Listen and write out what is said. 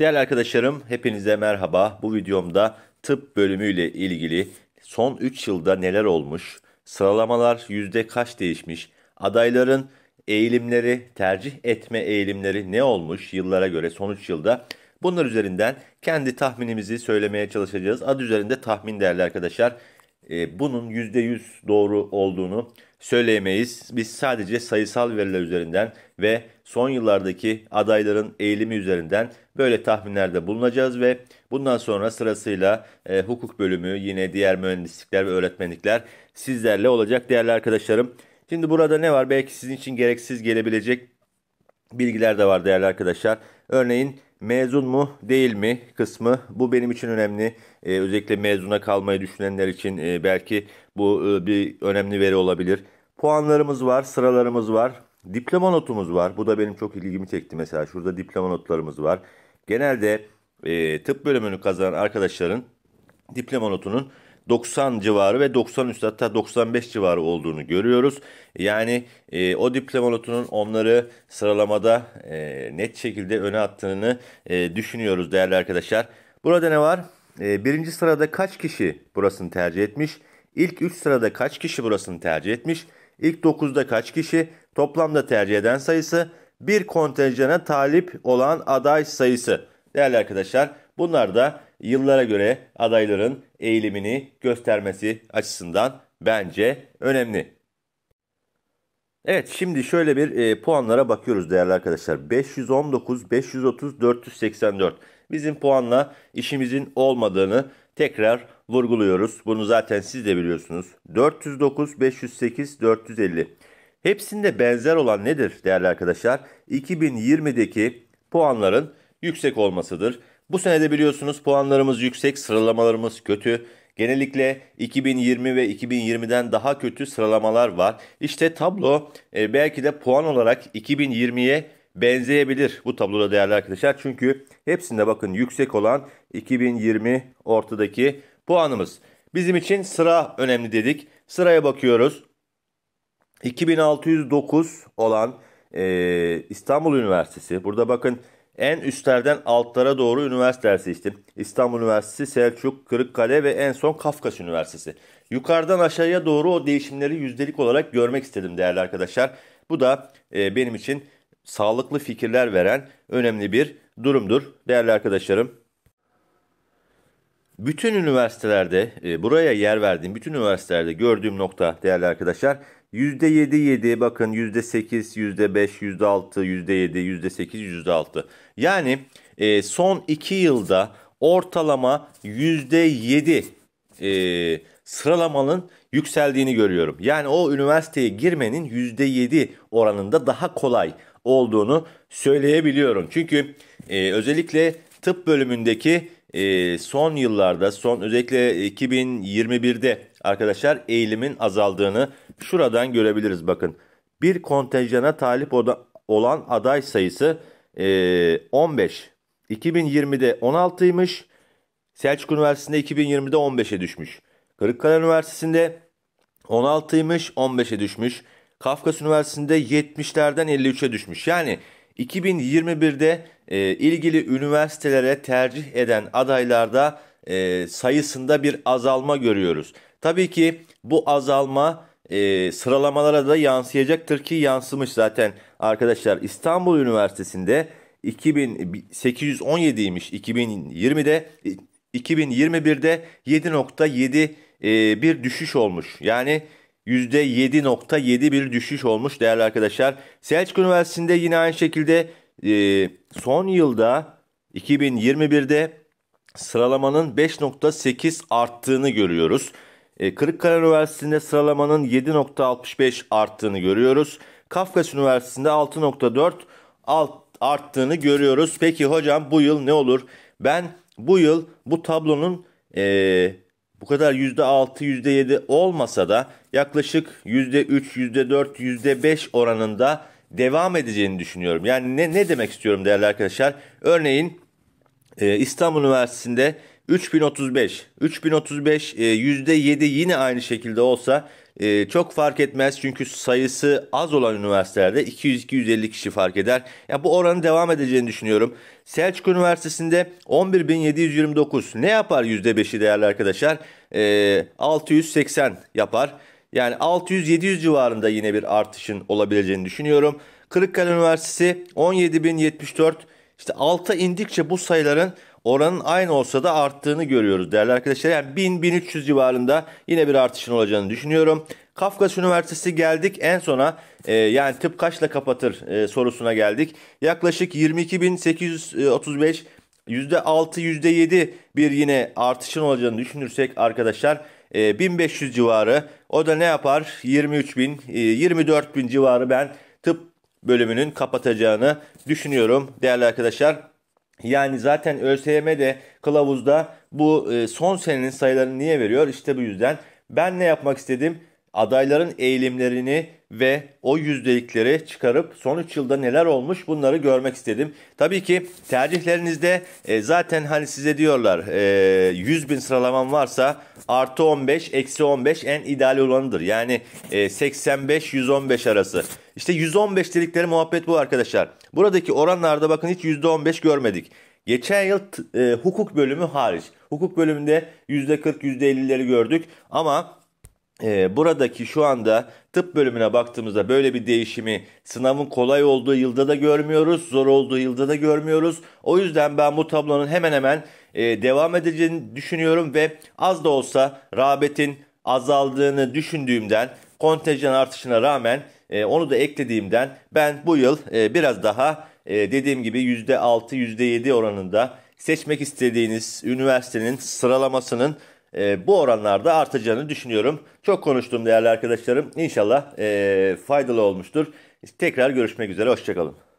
Değerli arkadaşlarım hepinize merhaba. Bu videomda tıp bölümüyle ilgili son 3 yılda neler olmuş, sıralamalar yüzde kaç değişmiş, adayların eğilimleri, tercih etme eğilimleri ne olmuş yıllara göre son 3 yılda bunlar üzerinden kendi tahminimizi söylemeye çalışacağız. Ad üzerinde tahmin değerli arkadaşlar. E, bunun %100 doğru olduğunu söyleyemeyiz. Biz sadece sayısal veriler üzerinden ve son yıllardaki adayların eğilimi üzerinden böyle tahminlerde bulunacağız ve bundan sonra sırasıyla e, hukuk bölümü yine diğer mühendislikler ve öğretmenlikler sizlerle olacak değerli arkadaşlarım. Şimdi burada ne var? Belki sizin için gereksiz gelebilecek bilgiler de var değerli arkadaşlar. Örneğin Mezun mu değil mi kısmı bu benim için önemli. Ee, özellikle mezuna kalmayı düşünenler için e, belki bu e, bir önemli veri olabilir. Puanlarımız var, sıralarımız var. Diploma notumuz var. Bu da benim çok ilgimi çekti mesela. Şurada diploma notlarımız var. Genelde e, tıp bölümünü kazanan arkadaşların diploma notunun 90 civarı ve 90 üstü hatta 95 civarı olduğunu görüyoruz. Yani e, o diploma notunun onları sıralamada e, net şekilde öne attığını e, düşünüyoruz değerli arkadaşlar. Burada ne var? E, birinci sırada kaç kişi burasını tercih etmiş? İlk 3 sırada kaç kişi burasını tercih etmiş? İlk 9'da kaç kişi? Toplamda tercih eden sayısı bir kontenjana talip olan aday sayısı. Değerli arkadaşlar bunlar da yıllara göre adayların eğilimini göstermesi açısından bence önemli. Evet şimdi şöyle bir e, puanlara bakıyoruz değerli arkadaşlar. 519, 530, 484. Bizim puanla işimizin olmadığını tekrar vurguluyoruz. Bunu zaten siz de biliyorsunuz. 409, 508, 450. Hepsinde benzer olan nedir değerli arkadaşlar? 2020'deki puanların yüksek olmasıdır. Bu sene de biliyorsunuz puanlarımız yüksek, sıralamalarımız kötü. Genellikle 2020 ve 2020'den daha kötü sıralamalar var. İşte tablo e, belki de puan olarak 2020'ye benzeyebilir bu tabloda değerli arkadaşlar. Çünkü hepsinde bakın yüksek olan 2020 ortadaki puanımız. Bizim için sıra önemli dedik. Sıraya bakıyoruz. 2609 olan e, İstanbul Üniversitesi. Burada bakın en üstlerden altlara doğru üniversiteler seçtim. İstanbul Üniversitesi, Selçuk, Kırıkkale ve en son Kafkas Üniversitesi. Yukarıdan aşağıya doğru o değişimleri yüzdelik olarak görmek istedim değerli arkadaşlar. Bu da e, benim için sağlıklı fikirler veren önemli bir durumdur değerli arkadaşlarım. Bütün üniversitelerde, e, buraya yer verdiğim bütün üniversitelerde gördüğüm nokta değerli arkadaşlar %7 7 bakın %8, %5, %6, %7, %8, %6. Yani e, son 2 yılda ortalama %7 e, sıralamanın yükseldiğini görüyorum. Yani o üniversiteye girmenin %7 oranında daha kolay olduğunu söyleyebiliyorum. Çünkü e, özellikle tıp bölümündeki e, son yıllarda son özellikle 2021'de e, arkadaşlar eğilimin azaldığını şuradan görebiliriz bakın. Bir kontenjana talip olan aday sayısı e, 15. 2020'de 16'ymış. Selçuk Üniversitesi'nde 2020'de 15'e düşmüş. Kırıkkale Üniversitesi'nde 16'ymış 15'e düşmüş. Kafkas Üniversitesi'nde 70'lerden 53'e düşmüş. Yani 2021'de e, ilgili üniversitelere tercih eden adaylarda e, sayısında bir azalma görüyoruz. Tabii ki bu azalma e, sıralamalara da yansıyacaktır ki yansımış zaten arkadaşlar İstanbul Üniversitesi'nde 2817'ymiş 2020'de 2021'de 7.7 e, bir düşüş olmuş. Yani %7.7 bir düşüş olmuş değerli arkadaşlar. Selçuk Üniversitesi'nde yine aynı şekilde e, son yılda 2021'de sıralamanın 5.8 arttığını görüyoruz. E, Kırıkkale Üniversitesi'nde sıralamanın 7.65 arttığını görüyoruz. Kafkas Üniversitesi'nde 6.4 alt, arttığını görüyoruz. Peki hocam bu yıl ne olur? Ben bu yıl bu tablonun e, bu kadar %6, %7 olmasa da yaklaşık %3, %4, %5 oranında devam edeceğini düşünüyorum. Yani ne, ne demek istiyorum değerli arkadaşlar? Örneğin e, İstanbul Üniversitesi'nde 3035. 3035 %7 yine aynı şekilde olsa ee, çok fark etmez çünkü sayısı az olan üniversitelerde 200-250 kişi fark eder. Ya bu oranın devam edeceğini düşünüyorum. Selçuk Üniversitesi'nde 11.729 ne yapar %5'i değerli arkadaşlar? Ee, 680 yapar. Yani 600-700 civarında yine bir artışın olabileceğini düşünüyorum. Kırıkkale Üniversitesi 17.074 İşte alta indikçe bu sayıların oranın aynı olsa da arttığını görüyoruz değerli arkadaşlar. Yani 1000-1300 civarında yine bir artışın olacağını düşünüyorum. Kafkas Üniversitesi geldik en sona e, yani tıp kaçla kapatır e, sorusuna geldik. Yaklaşık 22.835 %6 %7 bir yine artışın olacağını düşünürsek arkadaşlar 1500 e, civarı o da ne yapar 23.000-24.000 24 e, civarı ben tıp bölümünün kapatacağını düşünüyorum değerli arkadaşlar. Yani zaten ÖSYM de kılavuzda bu e, son senenin sayılarını niye veriyor? İşte bu yüzden ben ne yapmak istedim? Adayların eğilimlerini ve o yüzdelikleri çıkarıp son 3 yılda neler olmuş bunları görmek istedim. Tabii ki tercihlerinizde e, zaten hani size diyorlar e, 100 bin sıralaman varsa artı 15 eksi 15 en ideal olanıdır. Yani e, 85-115 arası. İşte 115 dedikleri muhabbet bu arkadaşlar. Buradaki oranlarda bakın hiç %15 görmedik. Geçen yıl e, hukuk bölümü hariç. Hukuk bölümünde %40 %50'leri gördük ama e, buradaki şu anda tıp bölümüne baktığımızda böyle bir değişimi sınavın kolay olduğu yılda da görmüyoruz, zor olduğu yılda da görmüyoruz. O yüzden ben bu tablonun hemen hemen e, devam edeceğini düşünüyorum ve az da olsa rağbetin azaldığını düşündüğümden kontenjan artışına rağmen e, onu da eklediğimden ben bu yıl e, biraz daha e, dediğim gibi %6 %7 oranında seçmek istediğiniz üniversitenin sıralamasının e, bu oranlarda artacağını düşünüyorum. Çok konuştum değerli arkadaşlarım. İnşallah e, faydalı olmuştur. Tekrar görüşmek üzere. Hoşçakalın.